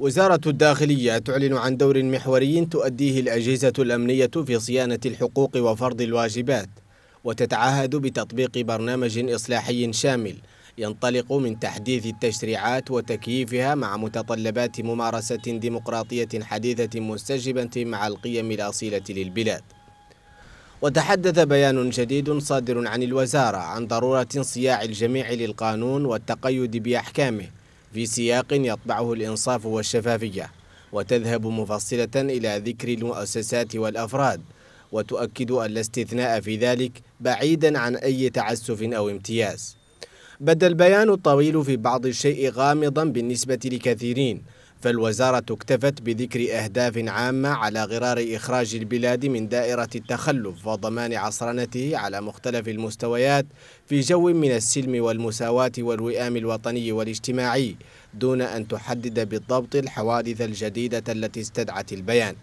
وزارة الداخلية تعلن عن دور محوري تؤديه الأجهزة الأمنية في صيانة الحقوق وفرض الواجبات وتتعهد بتطبيق برنامج إصلاحي شامل ينطلق من تحديث التشريعات وتكييفها مع متطلبات ممارسة ديمقراطية حديثة مستجبة مع القيم الأصيلة للبلاد وتحدث بيان جديد صادر عن الوزارة عن ضرورة صياع الجميع للقانون والتقيد بأحكامه في سياق يطبعه الإنصاف والشفافية وتذهب مفصلة إلى ذكر المؤسسات والأفراد وتؤكد الاستثناء في ذلك بعيدا عن أي تعسف أو امتياز بدا البيان الطويل في بعض الشيء غامضا بالنسبة لكثيرين فالوزارة اكتفت بذكر أهداف عامة على غرار إخراج البلاد من دائرة التخلف وضمان عصرنته على مختلف المستويات في جو من السلم والمساواة والوئام الوطني والاجتماعي دون أن تحدد بالضبط الحوادث الجديدة التي استدعت البيان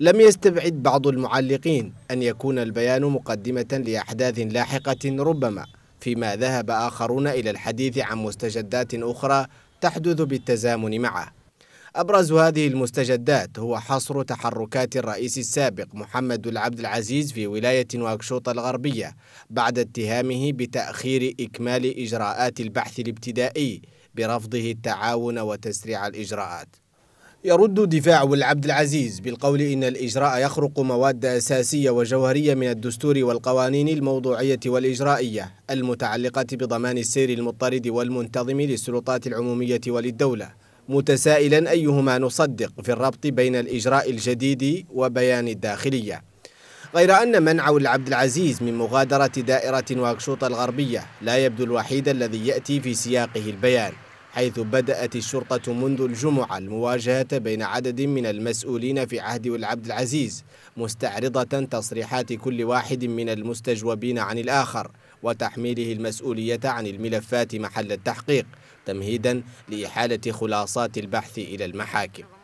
لم يستبعد بعض المعلقين أن يكون البيان مقدمة لأحداث لاحقة ربما فيما ذهب آخرون إلى الحديث عن مستجدات أخرى تحدث بالتزامن معه أبرز هذه المستجدات هو حصر تحركات الرئيس السابق محمد العبد العزيز في ولاية واكشوط الغربية بعد اتهامه بتأخير إكمال إجراءات البحث الابتدائي برفضه التعاون وتسريع الإجراءات يرد دفاع العبد العزيز بالقول إن الإجراء يخرق مواد أساسية وجوهرية من الدستور والقوانين الموضوعية والإجرائية المتعلقة بضمان السير المضطرد والمنتظم للسلطات العمومية وللدولة متسائلا أيهما نصدق في الربط بين الإجراء الجديد وبيان الداخلية غير أن منع العبد العزيز من مغادرة دائرة واكشوط الغربية لا يبدو الوحيد الذي يأتي في سياقه البيان حيث بدأت الشرطة منذ الجمعة المواجهة بين عدد من المسؤولين في عهد والعبد العزيز مستعرضة تصريحات كل واحد من المستجوبين عن الآخر وتحميله المسؤولية عن الملفات محل التحقيق تمهيدا لإحالة خلاصات البحث إلى المحاكم